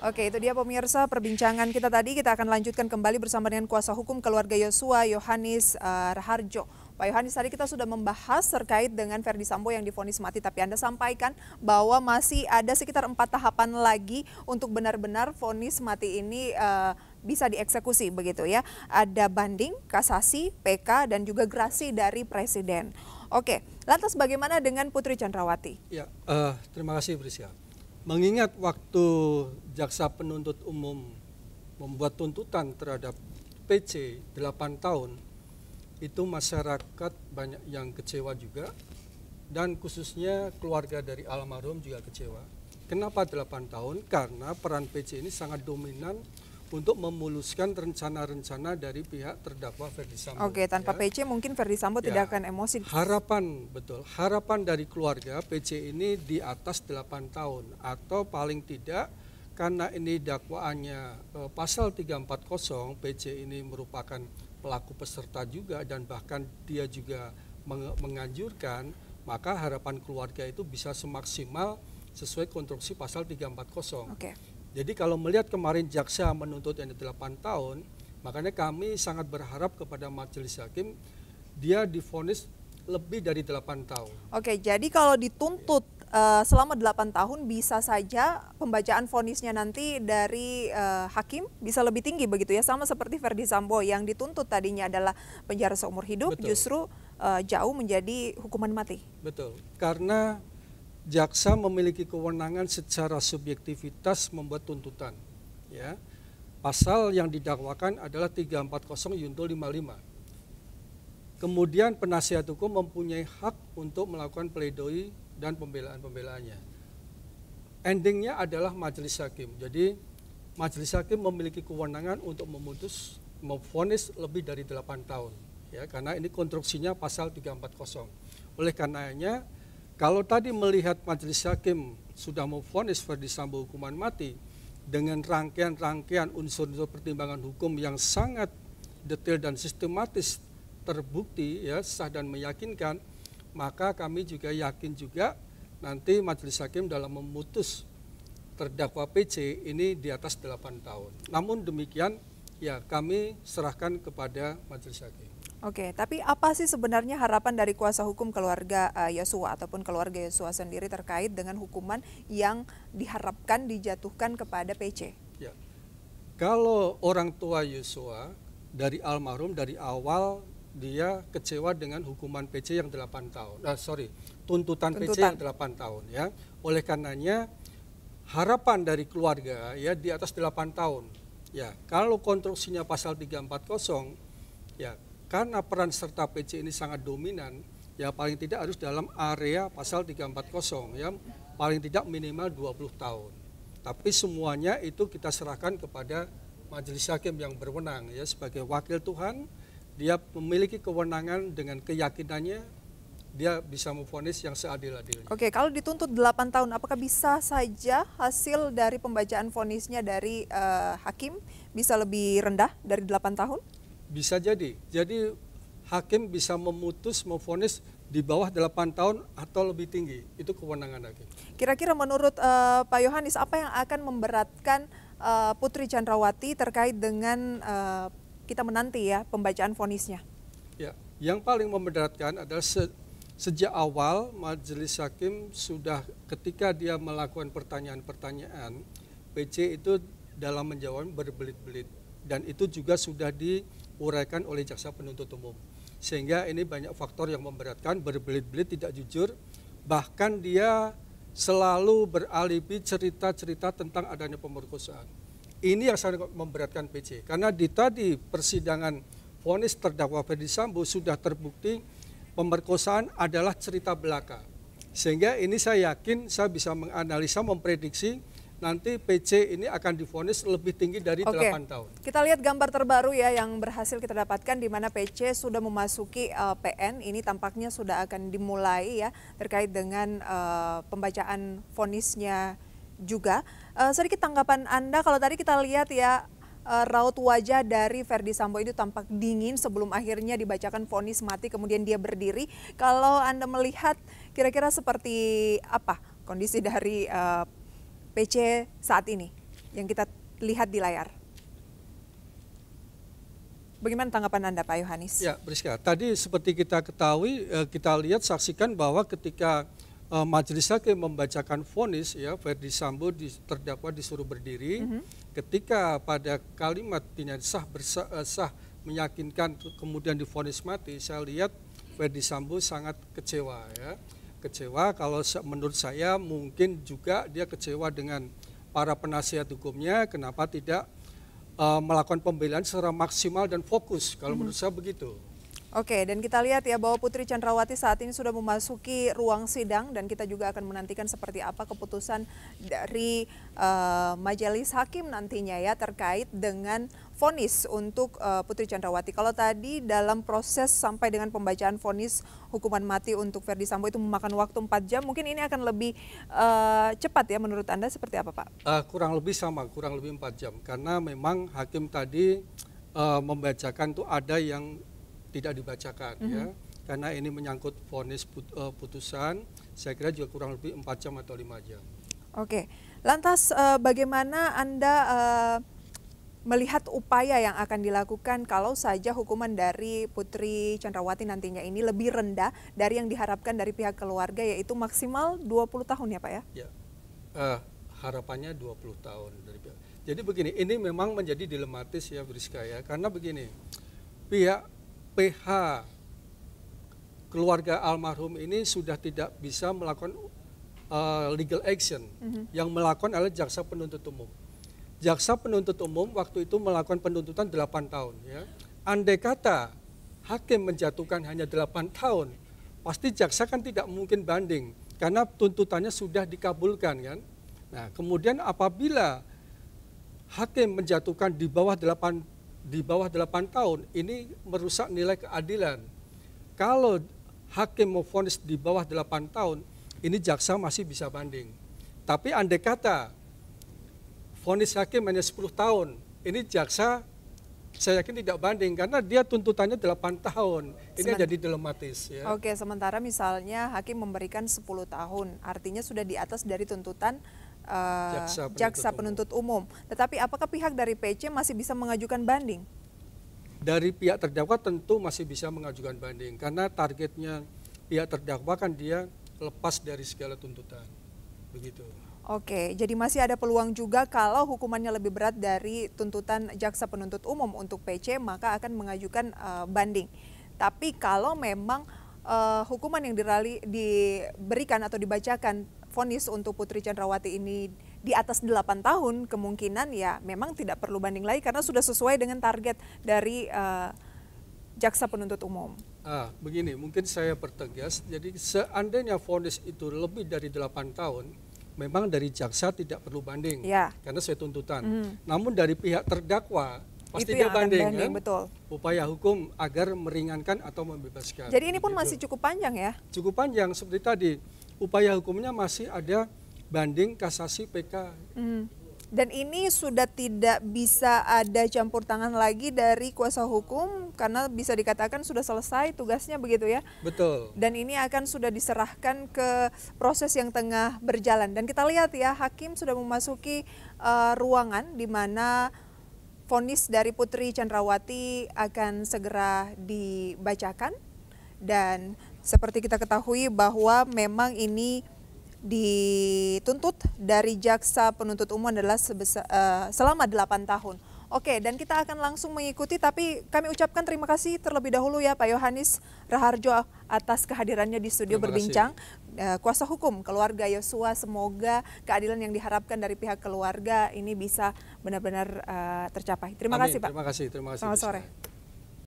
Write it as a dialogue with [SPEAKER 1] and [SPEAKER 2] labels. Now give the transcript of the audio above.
[SPEAKER 1] Oke, itu dia pemirsa perbincangan kita tadi. Kita akan lanjutkan kembali bersama dengan kuasa hukum keluarga Yosua, Yohanes eh, Raharjo. Pak Yohanes, tadi kita sudah membahas terkait dengan Verdi Sambo yang difonis mati, tapi Anda sampaikan bahwa masih ada sekitar empat tahapan lagi untuk benar-benar vonis mati ini uh, bisa dieksekusi begitu ya. Ada banding, kasasi, PK, dan juga grasi dari Presiden. Oke, lantas bagaimana dengan Putri Chandrawati?
[SPEAKER 2] Ya, uh, terima kasih Prisya. Mengingat waktu jaksa penuntut umum membuat tuntutan terhadap PC 8 tahun, itu masyarakat banyak yang kecewa juga dan khususnya keluarga dari almarhum juga kecewa. Kenapa 8 tahun? Karena peran PC ini sangat dominan untuk memuluskan rencana-rencana dari pihak terdakwa Ferdi Sambo. Oke, tanpa ya. PC
[SPEAKER 1] mungkin Ferdi Sambo ya. tidak akan emosi. Harapan,
[SPEAKER 2] betul. Harapan dari keluarga PC ini di atas 8 tahun atau paling tidak karena ini dakwaannya e, pasal 340 PC ini merupakan pelaku peserta juga dan bahkan dia juga meng menganjurkan maka harapan keluarga itu bisa semaksimal sesuai konstruksi pasal 340. Oke. Okay. Jadi kalau melihat kemarin jaksa menuntut yang 8 tahun, makanya kami sangat berharap kepada majelis hakim dia difonis lebih dari 8 tahun. Oke, jadi
[SPEAKER 1] kalau dituntut uh, selama 8 tahun bisa saja pembacaan fonisnya nanti dari uh, hakim bisa lebih tinggi begitu ya, sama seperti Verdi Sambo yang dituntut tadinya adalah penjara seumur hidup Betul. justru uh, jauh menjadi hukuman mati.
[SPEAKER 2] Betul. Karena jaksa memiliki kewenangan secara subjektivitas membuat tuntutan. Ya. Pasal yang didakwakan adalah 340 Yunto 55. Kemudian penasihat hukum mempunyai hak untuk melakukan pledoi dan pembelaan-pembelaannya. Endingnya adalah majelis hakim. Jadi majelis hakim memiliki kewenangan untuk memutus memfonis lebih dari 8 tahun ya karena ini konstruksinya pasal 340. Oleh karenanya kalau tadi melihat majelis hakim sudah memfonis Verdi Sambo hukuman mati dengan rangkaian-rangkaian unsur-unsur pertimbangan hukum yang sangat detail dan sistematis terbukti ya sah dan meyakinkan, maka kami juga yakin juga nanti majelis hakim dalam memutus terdakwa PC ini di atas 8 tahun. Namun demikian ya kami serahkan kepada majelis hakim.
[SPEAKER 1] Oke, tapi apa sih sebenarnya harapan dari kuasa hukum keluarga eh, Yosua ataupun keluarga Yosua sendiri terkait dengan hukuman yang diharapkan dijatuhkan kepada PC?
[SPEAKER 2] Ya. Kalau orang tua Yosua dari almarhum dari awal dia kecewa dengan hukuman PC yang 8 tahun. Ah, sorry, tuntutan, tuntutan PC yang 8 tahun ya. Oleh karenanya harapan dari keluarga ya di atas 8 tahun. Ya, kalau konstruksinya pasal 340 ya karena peran serta PC ini sangat dominan, ya paling tidak harus dalam area pasal 340 ya, paling tidak minimal 20 tahun. Tapi semuanya itu kita serahkan kepada majelis hakim yang berwenang ya sebagai wakil Tuhan, dia memiliki kewenangan dengan keyakinannya dia bisa memfonis yang seadil-adilnya.
[SPEAKER 1] Oke, kalau dituntut 8 tahun, apakah bisa saja hasil dari pembacaan fonisnya dari uh, hakim bisa lebih rendah dari 8 tahun?
[SPEAKER 2] Bisa jadi. Jadi hakim bisa memutus, memfonis di bawah 8 tahun atau lebih tinggi. Itu kewenangan hakim.
[SPEAKER 1] Kira-kira menurut uh, Pak Yohanes apa yang akan memberatkan uh, Putri Chandrawati terkait dengan uh, kita menanti ya pembacaan fonisnya.
[SPEAKER 2] Ya, yang paling memberatkan adalah se sejak awal majelis hakim sudah ketika dia melakukan pertanyaan-pertanyaan, PC itu dalam menjawab berbelit-belit dan itu juga sudah di diuraikan oleh jaksa penuntut umum. Sehingga ini banyak faktor yang memberatkan, berbelit-belit, tidak jujur, bahkan dia selalu beralibi cerita-cerita tentang adanya pemerkosaan. Ini yang sangat memberatkan PC karena di tadi persidangan vonis terdakwa Ferdi Sambo sudah terbukti pemerkosaan adalah cerita belaka. Sehingga ini saya yakin saya bisa menganalisa memprediksi nanti PC ini akan difonis lebih tinggi dari okay. 8 tahun.
[SPEAKER 1] Kita lihat gambar terbaru ya yang berhasil kita dapatkan di mana PC sudah memasuki uh, eh, PN ini tampaknya sudah akan dimulai ya terkait dengan uh, pembacaan fonisnya juga. Uh, sedikit tanggapan Anda kalau tadi kita lihat ya raut wajah dari Verdi Sambo itu tampak dingin sebelum akhirnya dibacakan fonis mati kemudian dia berdiri. Kalau Anda melihat kira-kira seperti apa kondisi dari uh, PC saat ini yang kita lihat di layar. Bagaimana tanggapan Anda Pak
[SPEAKER 2] Yohanis? Ya Priska, tadi seperti kita ketahui, eh, kita lihat saksikan bahwa ketika eh, majelis hakim membacakan vonis ya Verdi Sambo terdakwa disuruh berdiri, mm -hmm. ketika pada kalimat tidak sah, bersa, eh, sah meyakinkan kemudian difonis mati, saya lihat Verdi Sambo sangat kecewa ya kecewa kalau menurut saya mungkin juga dia kecewa dengan para penasihat hukumnya kenapa tidak uh, melakukan pembelaan secara maksimal dan fokus kalau hmm. menurut mhm. saya begitu.
[SPEAKER 1] Oke, dan kita lihat ya bahwa Putri Chandrawati saat ini sudah memasuki ruang sidang dan kita juga akan menantikan seperti apa keputusan dari uh, majelis hakim nantinya ya terkait dengan fonis untuk uh, Putri Chandrawati. Kalau tadi dalam proses sampai dengan pembacaan fonis hukuman mati untuk Verdi Sambo itu memakan waktu 4 jam, mungkin ini akan lebih uh, cepat ya menurut Anda seperti apa Pak?
[SPEAKER 2] Uh, kurang lebih sama, kurang lebih 4 jam karena memang hakim tadi uh, membacakan tuh ada yang tidak dibacakan mm -hmm. ya. Karena ini menyangkut fonis put, uh, putusan, saya kira juga kurang lebih 4 jam atau 5 jam.
[SPEAKER 1] Oke. Lantas uh, bagaimana Anda uh, melihat upaya yang akan dilakukan kalau saja hukuman dari Putri Chandrawati nantinya ini lebih rendah dari yang diharapkan dari pihak keluarga yaitu maksimal 20 tahun ya Pak ya?
[SPEAKER 2] Ya, uh, harapannya 20 tahun dari pihak. Jadi begini, ini memang menjadi dilematis ya Briska ya, karena begini, pihak PH keluarga almarhum ini sudah tidak bisa melakukan uh, legal action, mm -hmm. yang melakukan adalah jaksa penuntut umum jaksa penuntut umum waktu itu melakukan penuntutan 8 tahun. Ya. Andai kata hakim menjatuhkan hanya 8 tahun, pasti jaksa kan tidak mungkin banding karena tuntutannya sudah dikabulkan kan. Nah, kemudian apabila hakim menjatuhkan di bawah 8 di bawah 8 tahun, ini merusak nilai keadilan. Kalau hakim memvonis di bawah 8 tahun, ini jaksa masih bisa banding. Tapi andai kata vonis hakim hanya 10 tahun. Ini jaksa saya yakin tidak banding karena dia tuntutannya 8 tahun. Ini Sement jadi dilematis ya. Oke,
[SPEAKER 1] sementara misalnya hakim memberikan 10 tahun, artinya sudah di atas dari tuntutan uh, jaksa, penuntut, jaksa penuntut umum. umum. Tetapi apakah pihak dari PC masih bisa mengajukan banding?
[SPEAKER 2] Dari pihak terdakwa tentu masih bisa mengajukan banding karena targetnya pihak terdakwa kan dia lepas dari segala tuntutan. Begitu.
[SPEAKER 1] Oke, jadi masih ada peluang juga kalau hukumannya lebih berat dari tuntutan jaksa penuntut umum untuk PC maka akan mengajukan uh, banding. Tapi kalau memang uh, hukuman yang dirali, diberikan atau dibacakan vonis untuk Putri Chandrawati ini di atas 8 tahun kemungkinan ya memang tidak perlu banding lagi karena sudah sesuai dengan target dari uh, jaksa penuntut umum.
[SPEAKER 2] Ah, begini, mungkin saya pertegas. Jadi seandainya vonis itu lebih dari 8 tahun, memang dari jaksa tidak perlu banding ya. karena sesuai tuntutan. Mm. Namun dari pihak terdakwa pasti itu dia banding, banding kan? betul. upaya hukum agar meringankan atau membebaskan. Jadi ini pun begitu. masih
[SPEAKER 1] cukup panjang ya?
[SPEAKER 2] Cukup panjang seperti tadi upaya hukumnya masih ada banding kasasi PK
[SPEAKER 1] mm. Dan ini sudah tidak bisa ada campur tangan lagi dari kuasa hukum karena bisa dikatakan sudah selesai tugasnya begitu ya. Betul. Dan ini akan sudah diserahkan ke proses yang tengah berjalan. Dan kita lihat ya hakim sudah memasuki uh, ruangan di mana vonis dari Putri Chandrawati akan segera dibacakan. Dan seperti kita ketahui bahwa memang ini dituntut dari jaksa penuntut umum adalah sebesar, uh, eh, selama 8 tahun. Oke, dan kita akan langsung mengikuti, tapi kami ucapkan terima kasih terlebih dahulu ya Pak Yohanis Raharjo atas kehadirannya di studio terima berbincang. Kasih. Eh, kuasa hukum keluarga Yosua, semoga keadilan yang diharapkan dari pihak keluarga ini bisa benar-benar uh, tercapai. Terima Amin. kasih Pak. Terima kasih, terima kasih. Selamat sore.